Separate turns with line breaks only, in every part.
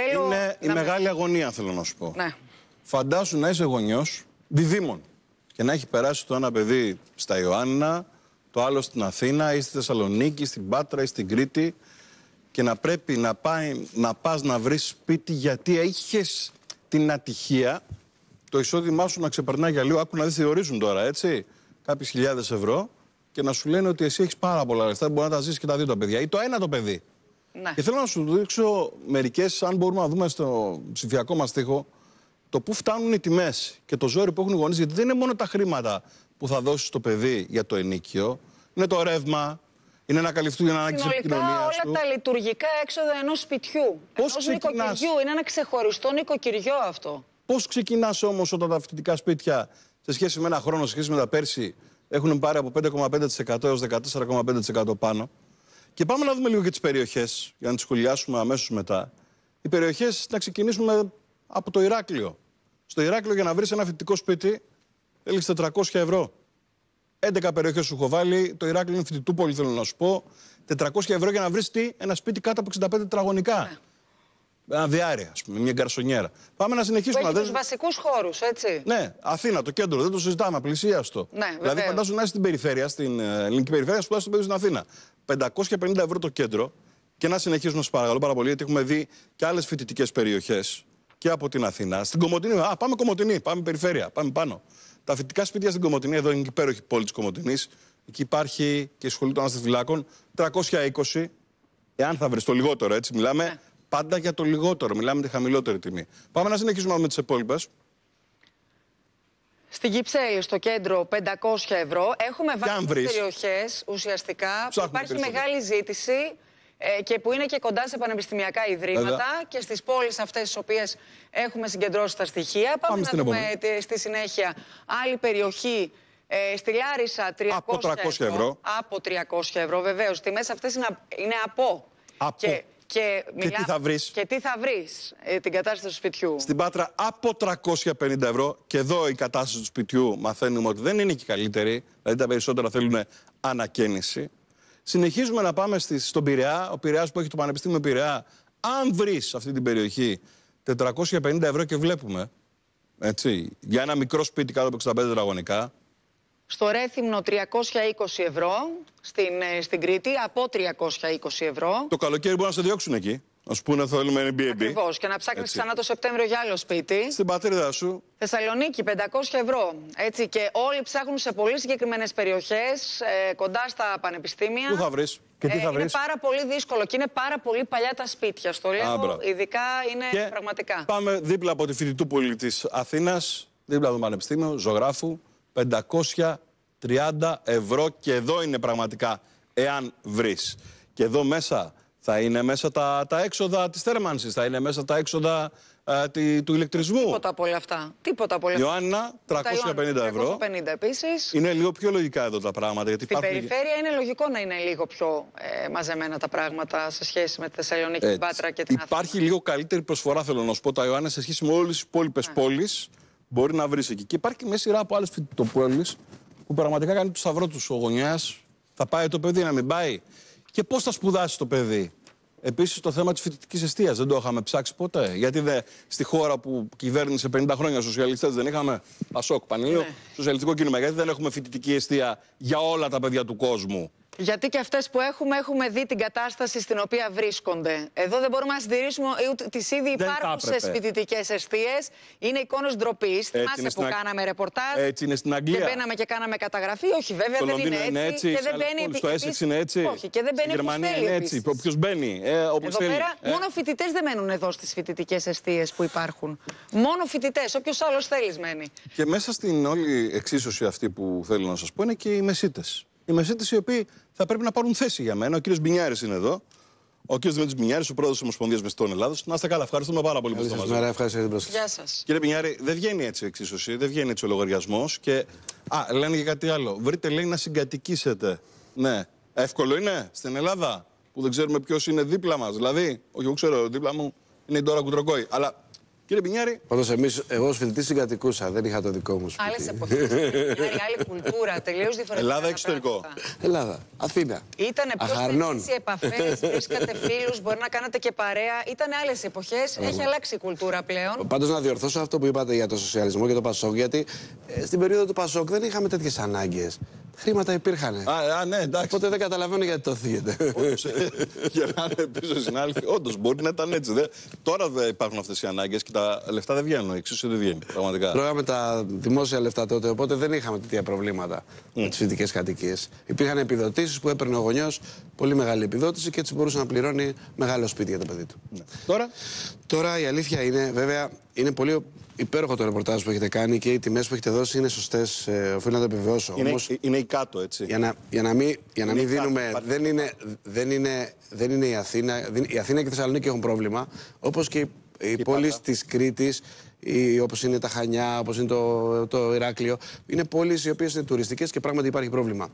είναι η
μεγάλη αγωνία, θέλω να σου πω. Ναι. Φαντάσου να είσαι γονιός διδήμων και να έχει περάσει το ένα παιδί στα Ιωάννα, το άλλο στην Αθήνα ή στη Θεσσαλονίκη, στην Πάτρα ή στην Κρήτη και να πρέπει να, πάει, να πας να βρεις σπίτι γιατί είχε την ατυχία το εισόδημά σου να ξεπερνά για λίγο. Άκου να δεις θεωρίζουν τώρα, έτσι, κάποιες χιλιάδες ευρώ και να σου λένε ότι εσύ έχεις πάρα πολλά λεφτά, μπορεί να τα ζήσεις και τα δύο τα παιδιά ή το ένα το παιδί. Ναι. Και θέλω να σου δείξω μερικές, αν μπορούμε να δούμε στο ψηφιακό μας τοίχο, το πού φτάνουν οι τιμές και το ζόρι που έχουν οι γονείς. Γιατί δεν είναι μόνο τα χρήματα που θα δώσεις το παιδί για το ενίκιο, είναι το ρεύμα, είναι να καλυφθούν για να ανάγκη τη κοινωνία. Όλα τα
λειτουργικά έξοδα ενός σπιτιού, ενό νοικοκυριού. Είναι ένα ξεχωριστό νοικοκυριό αυτό.
Πώς ξεκινάς όμως όταν τα φοιτητικά σπίτια σε σχέση με ένα χρόνο, σε σχέση με τα πέρσι, έχουν πάρει από 5,5% έω 14,5% πάνω. Και πάμε να δούμε λίγο και τις περιοχές, για να τις σχολιάσουμε αμέσως μετά. Οι περιοχές, να ξεκινήσουμε από το Ηράκλειο. Στο Ηράκλειο, για να βρεις ένα φοιτητικό σπίτι, θέλεις 400 ευρώ. 11 περιοχές σου έχω βάλει. Το Ηράκλειο είναι πολύ θέλω να σου πω. 400 ευρώ για να βρεις ένα σπίτι κάτω από 65 τετραγωνικά. Ναι. Ένα διάρρη, ας πούμε, μια γκαρσονιέρα. Πάμε να συνεχίσουμε. Που έχει τους
βασικούς χώρους, έτσι.
Ναι, Αθήνα, το κέντρο, δεν το συζητάμε, απλησίαστο. Ναι, δηλαδή, φαντάζομαι να είσαι στην περιφέρεια, στην ε, ελληνική περιφέρεια, σπουδάζει στην Αθήνα. 550 ευρώ το κέντρο και να συνεχίσουμε, σας παρακαλώ πάρα πολύ, γιατί έχουμε δει και άλλες φοιτητικές περιοχές και από την Αθήνα. Στην Κομωτινή, α, πάμε Κομωτινή, πάμε περιφέρεια, πάμε πάνω. Τα φοιτητικά σπίτια στην Κομωτινή, εδώ είναι η υπέροχη πόλη της Κομωτινής. Εκεί υπάρχει και η σχολή των Αστεφυλάκων. 320, εάν θα βρεις το λιγότερο, έτσι μιλάμε. Ναι. Πάντα για το λιγότερο, μιλάμε τη χαμηλότερη τιμή. Πάμε να συνεχίσουμε με τις υπόλοιπες.
Στην Κυψέλη, στο κέντρο, 500 ευρώ. Έχουμε βάλει περιοχές ουσιαστικά που υπάρχει μεγάλη ζήτηση ε, και που είναι και κοντά σε πανεπιστημιακά ιδρύματα και στις πόλεις αυτές τις οποίες έχουμε συγκεντρώσει τα στοιχεία. Πάμε, Πάμε να δούμε στη συνέχεια άλλη περιοχή ε, στη Λάρισα 300 ευρώ. Από 300 ευρώ βεβαίως. Τιμές αυτές είναι, είναι από. από. Και, τι θα βρεις. Και ε, τι θα βρεις την κατάσταση του σπιτιού.
Στην Πάτρα από 350 ευρώ. Και εδώ η κατάσταση του σπιτιού μαθαίνουμε ότι δεν είναι και καλύτερη. Δηλαδή τα περισσότερα θέλουν ανακαίνιση. Συνεχίζουμε να πάμε στον Πειραιά. Ο Πειραιάς που έχει το Πανεπιστήμιο Πειραιά. Αν βρεις αυτή την περιοχή 450 ευρώ και βλέπουμε. Έτσι, για ένα μικρό σπίτι κάτω από 65 τετραγωνικά
στο Ρέθυμνο 320 ευρώ στην, ε, στην Κρήτη, από 320 ευρώ.
Το καλοκαίρι μπορούν να σε διώξουν εκεί. Ας πούμε θέλουμε BB. Ακριβώς.
Και να ψάχνει ξανά το Σεπτέμβριο για άλλο σπίτι. Στην πατρίδα σου. Θεσσαλονίκη, 500 ευρώ. Έτσι. Και όλοι ψάχνουν σε πολύ συγκεκριμένες περιοχές, ε, κοντά στα πανεπιστήμια. Πού θα βρεις. Και τι ε, θα ε, Είναι πάρα πολύ δύσκολο και είναι πάρα πολύ παλιά τα σπίτια. Στο λέω, Άμπρα. ειδικά είναι και πραγματικά.
Πάμε δίπλα από τη φοιτητούπολη της Αθήνας, δίπλα από το Πανεπιστήμιο, ζωγράφου. 530 ευρώ και εδώ είναι πραγματικά εάν βρεις. Και εδώ μέσα θα είναι μέσα τα, τα έξοδα της θέρμανσης, θα είναι μέσα τα έξοδα ε, τη, του ηλεκτρισμού. Τίποτα
από όλα αυτά. Τίποτα από όλα
Ιωάννα, 350 ευρώ.
350 επίσης.
Είναι λίγο πιο λογικά εδώ τα πράγματα. Γιατί Στην περιφέρεια
είναι λογικό να είναι λίγο πιο ε, μαζεμένα τα πράγματα σε σχέση με τη Θεσσαλονίκη, την Πάτρα και την
Υπάρχει λίγο καλύτερη προσφορά, θέλω να σου πω, τα Ιωάννα, σε σχέση με όλες τις υπόλοιπες πόλεις μπορεί να βρεις εκεί. Και υπάρχει και μια σειρά από άλλες φοιτητοπόλει που πραγματικά κάνει το σταυρό τους ο γονιάς. Θα πάει το παιδί να μην πάει. Και πώς θα σπουδάσει το παιδί. Επίσης το θέμα της φοιτητικής αιστείας δεν το είχαμε ψάξει ποτέ. Γιατί δε, στη χώρα που κυβέρνησε 50 χρόνια σοσιαλιστές δεν είχαμε. Πασόκ, Πανίλιο, ναι. σοσιαλιστικό κίνημα. Γιατί δεν έχουμε φοιτητική αιστεία για όλα τα παιδιά του κόσμου.
Γιατί και αυτές που έχουμε, έχουμε δει την κατάσταση στην οποία βρίσκονται. Εδώ δεν μπορούμε να συντηρήσουμε τις ήδη υπάρχουσε φοιτητικές αιστείες. Είναι εικόνε ντροπή. Θυμάστε που κάναμε ρεπορτάζ.
Έτσι είναι στην Αγγλία. Και μπαίναμε
και κάναμε καταγραφή. Όχι, βέβαια δεν είναι έτσι. Είναι έτσι και δεν μπαίνει στο Έσεξ είναι έτσι. Όχι, και δεν μπαίνει στην Γερμανία είναι έτσι.
Ποιο μπαίνει. Ε, όπως εδώ πέρα ε. μόνο
φοιτητές δεν μένουν εδώ στις φοιτητικές αιστείες που υπάρχουν. Μόνο φοιτητές, όποιος άλλος θέλεις μένει.
Και μέσα στην όλη εξίσωση αυτή που θέλω να σας πω είναι και οι μεσίτες οι μεσαίτε οι οποίοι θα πρέπει να πάρουν θέση για μένα. Ο κύριος Μπινιάρης είναι εδώ. Ο κύριος Δημήτρης Μπινιάρης, ο πρόεδρος της Ομοσπονδίας Μεστών Ελλάδος. Να είστε καλά, ευχαριστούμε πάρα πολύ που είστε μαζί. Ευχαριστώ, ευχαριστώ Γεια σας. Κύριε Μπινιάρη, δεν βγαίνει έτσι η εξίσωση, δεν βγαίνει έτσι ο λογαριασμός. Και... Α, λένε για κάτι άλλο. Βρείτε, λέει, να συγκατοικήσετε. Ναι. Εύκολο είναι στην Ελλάδα που δεν ξέρουμε ποιος είναι δίπλα μας. Δηλαδή, όχι, εγώ ξέρω, δίπλα μου είναι η Ντόρα
Κουτροκόη. Αλλά Κύριε Πινιάρη. Πάντως, εμείς, εγώ ως φοιτητής συγκατοικούσα, δεν είχα το δικό μου σπίτι.
Άλλε εποχέ. άλλη κουλτούρα, τελείως διαφορετική. Ελλάδα, εξωτερικό. Ελλάδα, Αθήνα. Ήταν πιο οι επαφές, βρίσκατε φίλους, μπορεί να κάνατε και παρέα. Ήταν άλλες εποχές, έχει αλλάξει η κουλτούρα πλέον.
Πάντως, να διορθώσω αυτό που είπατε για το σοσιαλισμό και το Πασόκ, γιατί ε, στην περίοδο του Πασόκ δεν είχαμε τέτοιες ανάγκες. Χρήματα υπήρχαν. Α, ε, α, ναι, εντάξει. Οπότε δεν καταλαβαίνω γιατί
το θίγεται. Ε, γελάνε πίσω συνάδελφοι. Όντως, μπορεί να ήταν έτσι. Δε. Τώρα δεν υπάρχουν αυτές οι ανάγκες.
Τα λεφτά δεν βγαίνουν, η εξίσου δεν βγαίνει. Πραγματικά. Τρώγαμε τα δημόσια λεφτά τότε, οπότε δεν είχαμε τέτοια προβλήματα mm. με τις φοιτητικές κατοικίες. Υπήρχαν επιδοτήσεις που έπαιρνε ο γονιός, πολύ μεγάλη επιδότηση και έτσι μπορούσε να πληρώνει μεγάλο σπίτι για το παιδί του. Ναι. Τώρα. Τώρα η αλήθεια είναι, βέβαια, είναι πολύ υπέροχο το ρεπορτάζ που έχετε κάνει και οι τιμές που έχετε δώσει είναι σωστές. Ε, οφείλω να το επιβεβαιώσω. Είναι, Όμως, είναι η κάτω, έτσι. Για να, για να μην, για να μην δίνουμε. Κάτω, δεν, είναι, δεν, είναι, δεν είναι η Αθήνα. Η Αθήνα και η Θεσσαλονίκη έχουν πρόβλημα. Όπως και οι πόλει της Κρήτης, όπως είναι τα Χανιά, όπως είναι το, το Ηράκλειο, είναι πόλεις οι οποίες είναι τουριστικές και πράγματι υπάρχει πρόβλημα.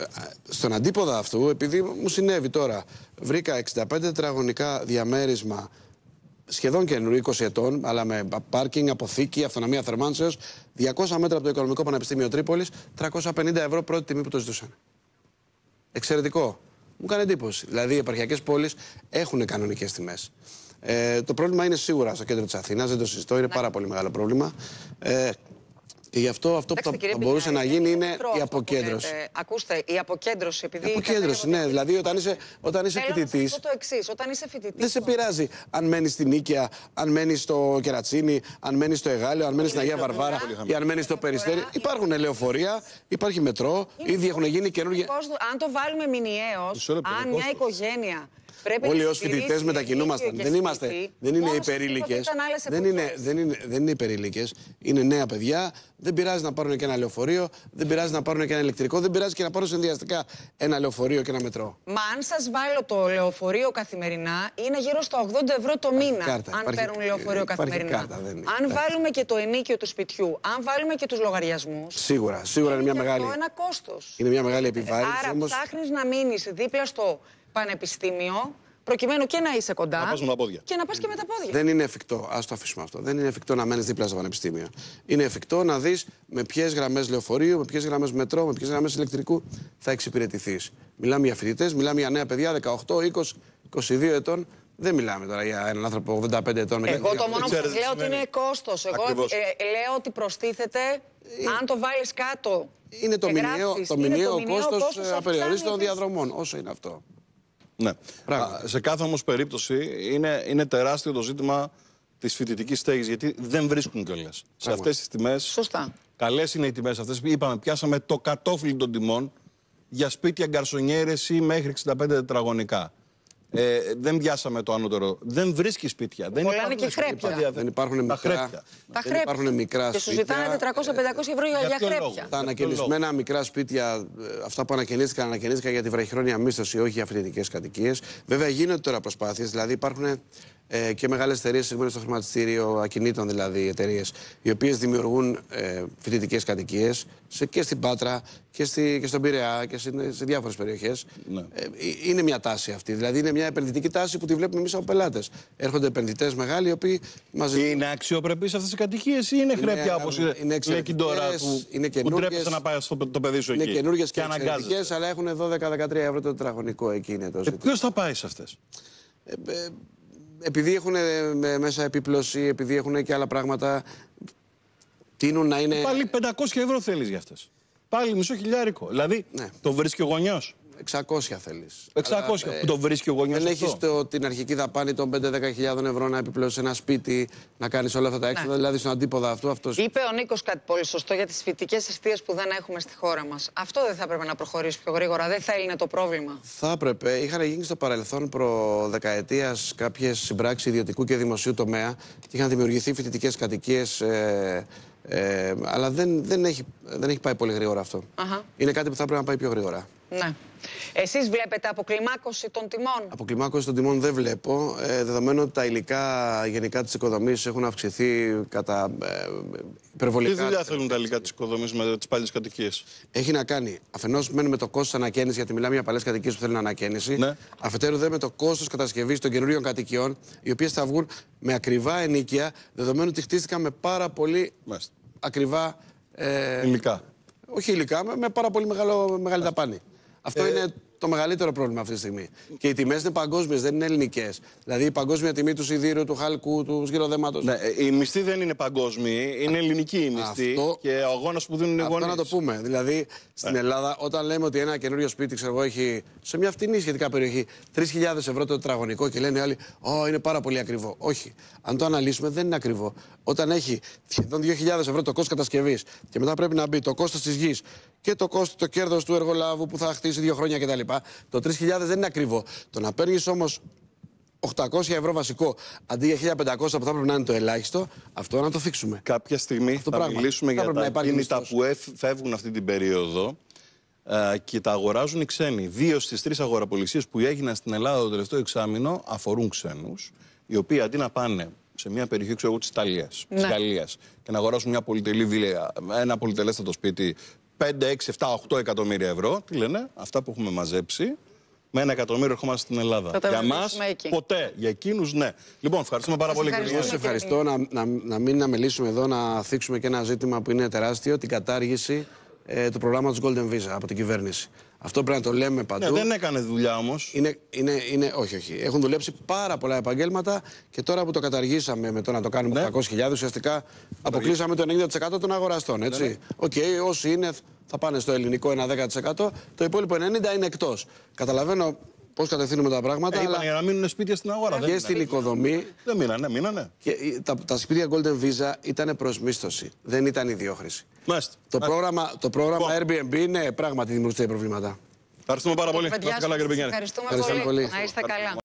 Ε, στον αντίποδα αυτού, επειδή μου συνέβη τώρα, βρήκα 65 τετραγωνικά διαμέρισμα σχεδόν καινούριο, 20 ετών, αλλά με πάρκινγκ, αποθήκη, αυτονομία θερμάνσεως, 200 μέτρα από το Οικονομικό Πανεπιστήμιο Τρίπολης, 350 ευρώ πρώτη τιμή που το ζητούσαν. Εξαιρετικό. Μου κάνει εντύπωση. Δηλαδή, οι επαρχιακές πόλεις έχουν κανονικές τιμές. Ε, το πρόβλημα είναι σίγουρα στο κέντρο της Αθήνας, δεν το συζητώ, είναι ναι. πάρα πολύ μεγάλο πρόβλημα. Ε, Γι' αυτό αυτό Εντάξει, που θα, θα μπορούσε να γίνει είναι η αποκέντρωση.
ακούστε, η αποκέντρωση. Επειδή η αποκέντρωση,
ναι. Δηλαδή, όταν είσαι, όταν είσαι φοιτητή. το
εξής. Όταν είσαι φοιτητής. Δεν
σε πειράζει αν μένεις στην Νίκαια, αν μένεις στο Κερατσίνη, αν μένεις στο Εγάλιο, αν μένεις στην Αγία Βαρβάρα ή αν μένεις στο Περιστέρι. Υπάρχουν λεωφορεία, υπάρχει μετρό, ήδη έχουν γίνει καινούργια.
Αν το βάλουμε μηνιαίως, αν μια οικογένεια Πρέπει Όλοι ως φοιτητές μετακινούμασταν. Δεν, είμαστε, δεν είναι υπερήλικε. Δεν
είναι, δεν, είναι, δεν είναι υπερήλικες. Είναι νέα παιδιά. Δεν πειράζει να πάρουν και ένα λεωφορείο. Δεν πειράζει να πάρουν και ένα ηλεκτρικό. Δεν πειράζει και να πάρουν συνδυαστικά ένα λεωφορείο και ένα
μετρό. Μα αν σας βάλω το λεωφορείο καθημερινά, είναι γύρω στα 80 ευρώ το μήνα. αν υπάρχει, παίρνουν λεωφορείο καθημερινά. αν βάλουμε και το ενίκιο του σπιτιού, αν βάλουμε και τους λογαριασμούς.
Σίγουρα, σίγουρα είναι, μια μεγάλη. ένα κόστος. Είναι μια μεγάλη επιβάρυνση. Άρα ψάχνεις
να μείνεις δίπλα στο πανεπιστήμιο, προκειμένου και να είσαι κοντά. Να πας με τα πόδια. Και να πας και με τα πόδια. Δεν
είναι εφικτό, ας το αφήσουμε αυτό. Δεν είναι εφικτό να μένεις δίπλα στα πανεπιστήμια. Είναι εφικτό να δεις με ποιες γραμμές λεωφορείου, με ποιες γραμμές μετρό, με ποιες γραμμές ηλεκτρικού θα εξυπηρετηθείς. Μιλάμε για φοιτητές, μιλάμε για νέα παιδιά 18, 20, 22 ετών. Δεν μιλάμε τώρα για έναν άνθρωπο 85 ετών. Εγώ το μόνο που λέω ότι είναι
κόστος. Εγώ ε, ε, λέω ότι προστίθεται ε... αν το βάλεις κάτω. Είναι το το μηνιαίο, κόστος ε, απεριορίστων
διαδρομών, όσο είναι αυτό.
Ναι. Α, σε κάθε όμως περίπτωση είναι, είναι τεράστιο το ζήτημα της φοιτητικής στέγης, γιατί δεν βρίσκουν κιόλας. Σε αυτές τις τιμές. Σωστά. Καλές είναι οι τιμές αυτές. Είπαμε, πιάσαμε το κατόφλι των τιμών για σπίτια γκαρσονιέρες ή μέχρι 65 τετραγωνικά. Ε, δεν πιάσαμε το ανώτερο. Δεν βρίσκεις σπίτια. Δεν
υπάρχουν και χρέπια. Δεν
υπάρχουν μικρά. Τα χρέπια.
Δεν χρέπια. υπάρχουν μικρά και σου ζητάνε 400-500 ευρώ για, για χρέπια. Λόγο. Τα ανακαινισμένα
μικρά σπίτια, ε, αυτά που ανακαινίστηκαν, ανακαινίστηκαν για τη βραχυχρόνια μίσθωση, όχι για φοιτητικέ κατοικίες. Βέβαια, γίνονται τώρα προσπάθειες. Δηλαδή, υπάρχουν ε, και μεγάλες εταιρείες εισηγμένε στο χρηματιστήριο, ακινήτων δηλαδή εταιρείες, οι οποίες δημιουργούν ε, φοιτητικές κατοικίες και στην Πάτρα και, στη, και στον Πειραιά και σε, σε διάφορες περιοχές. Ναι. Ε, ε, είναι μια τάση αυτή. Δηλαδή είναι μια επενδυτική τάση που τη βλέπουμε εμείς από πελάτες. Έρχονται επενδυτές μεγάλοι οι οποίοι μαζί. Είναι αξιοπρεπείς αυτές οι κατοικίες ή είναι χρέπια όπως είναι εξαιρετικέ. Είναι που τρέπεσαι να πάει
στο, το παιδί σου εκεί. Είναι καινούργιες και,
και αλλά έχουν 12-13 ευρώ το τετραγωνικό εκεί είναι το ε, Ποιος θα πάει σε αυτές. Ε, ε επειδή έχουν ε, μέσα επίπλωση, επειδή έχουν και άλλα πράγματα, τείνουν να είναι. Πάλι 500 ευρώ θέλεις για αυτές. Πάλι μισό χιλιάρικο. Δηλαδή ναι. το βρίσκει ο γονιός. 600 θέλει. 600 που το ε, βρίσκει ο γονιός. Δεν έχει την αρχική δαπάνη των 5-10 ευρώ να επιπλέον σε ένα σπίτι, να κάνεις όλα αυτά τα έξοδα. Ναι. Δηλαδή στον αντίποδα αυτού. Αυτός... Είπε
ο Νίκος κάτι πολύ σωστό για τις φοιτικέ αιστείες που δεν έχουμε στη χώρα μας. Αυτό δεν θα έπρεπε να προχωρήσει πιο γρήγορα. Δεν θα έλυνε το πρόβλημα.
Θα έπρεπε. Είχαν γίνει στο παρελθόν προ δεκαετίας κάποιες συμπράξεις ιδιωτικού και δημοσίου τομέα και είχαν δημιουργηθεί φοιτητικές κατοικίες. Ε, ε, αλλά δεν, δεν, έχει, δεν έχει πάει πολύ γρήγορα αυτό. Αχα. Είναι κάτι που θα πρέπει να πάει πιο γρήγορα.
Ναι. Εσείς βλέπετε αποκλιμάκωση των τιμών.
Αποκλιμάκωση των τιμών δεν βλέπω. Ε, δεδομένου ότι τα υλικά γενικά της οικοδομής έχουν αυξηθεί κατά ε, υπερβολικά. Τι δουλειά θέλουν τα υλικά της οικοδομής με τις παλιές κατοικίες. Έχει να κάνει αφενός με το κόστος ανακαίνιση, γιατί μιλάμε για παλιές κατοικίες που θέλουν ανακαίνιση. Ναι. Αφετέρου δε με το κόστος κατασκευής των καινούριων κατοικιών, οι οποίες θα βγουν με ακριβά ενίκεια, δεδομένου ότι χτίστηκαν με πάρα πολύ ακριβά. Ε, υλικά. Όχι υλικά, με, πάρα πολύ μεγάλο, μεγάλη αυτό ε, είναι το μεγαλύτερο πρόβλημα αυτή τη στιγμή. Και οι τιμές είναι παγκόσμιες, δεν είναι ελληνικές. Δηλαδή η παγκόσμια τιμή του σιδήρου, του χαλκού, του σγυροδέματο. Ναι, η ε, μισθή δεν είναι παγκόσμια, είναι ελληνική η μισθή. Και ο αγώνας που δίνουν οι γονεί. Αυτό να το πούμε. Δηλαδή στην ε. Ελλάδα, όταν λέμε ότι ένα καινούριο σπίτι, ξέρω εγώ, έχει σε μια φτηνή σχετικά περιοχή 3.000 ευρώ το τετραγωνικό και λένε άλλοι, Ω, είναι πάρα πολύ ακριβό. Όχι. Αν το αναλύσουμε, δεν είναι ακριβό. Όταν έχει σχεδόν 2.000 ευρώ το κόστος κατασκευής και μετά πρέπει να μπει το κόστος της γης και το κόστος, το κέρδος του εργολάβου που θα χτίσει δύο χρόνια κτλ. Το 3.000 δεν είναι ακριβό. Το να παίρνεις όμως 800 ευρώ βασικό αντί για 1500 που θα πρέπει να είναι το ελάχιστο, αυτό να το φίξουμε. Κάποια στιγμή αυτό θα πράγμα. μιλήσουμε θα για τα κίνητα που
φεύγουν αυτή την περίοδο ε, και τα αγοράζουν οι ξένοι. Δύο στις τρεις αγοραπολισίες που έγιναν στην Ελλάδα το τελευταίο εξάμεινο αφορούν ξένους, οι οποίοι αντί να πάνε σε μια περιοχή της Ιταλίας, της ναι. Γαλλίας και να αγοράσουν μια πολυτελή ένα πολυτελέστατο σπίτι 5, 6, 7, 8 εκατομμύρια ευρώ. Τι λένε, αυτά που έχουμε μαζέψει.
Με ένα εκατομμύριο ερχόμαστε στην Ελλάδα. για εμά,
ποτέ. Για εκείνους, ναι. Λοιπόν, ευχαριστούμε πάρα πολύ, κύριε Σα ευχαριστώ.
Να, να, να μην εδώ, να θίξουμε και ένα ζήτημα που είναι τεράστιο, την κατάργηση ε, του προγράμματο Golden Visa από την κυβέρνηση. Αυτό πρέπει να το λέμε ναι, παντού. δεν έκανε δουλειά όμως. Είναι, είναι, είναι, όχι, όχι. Έχουν δουλέψει πάρα πολλά επαγγέλματα και τώρα που το καταργήσαμε με το να το κάνουμε ναι. 800.000, ουσιαστικά αποκλείσαμε το 90% των αγοραστών. Ναι, έτσι. Ναι. Οκ, okay, όσοι είναι θα πάνε στο ελληνικό ένα 10%, το υπόλοιπο 90% είναι εκτός. Καταλαβαίνω πώς κατευθύνουμε τα πράγματα. Ε, αλλά... για να
μείνουν σπίτια στην
αγορά. Και δεν στην οικοδομή. Δεν μείνανε, μείνανε. Και, τα, τα σπίτια Golden Visa ήταν προς μίσθωση. Δεν ήταν ιδιόχρηση. Μάλιστα. Το πρόγραμμα, το πρόγραμμα Airbnb, είναι πράγματι δημιουργεί προβλήματα. Ευχαριστούμε πάρα ε, πολύ. Να είστε καλά, Ευχαριστούμε πολύ. Να
είστε καλά.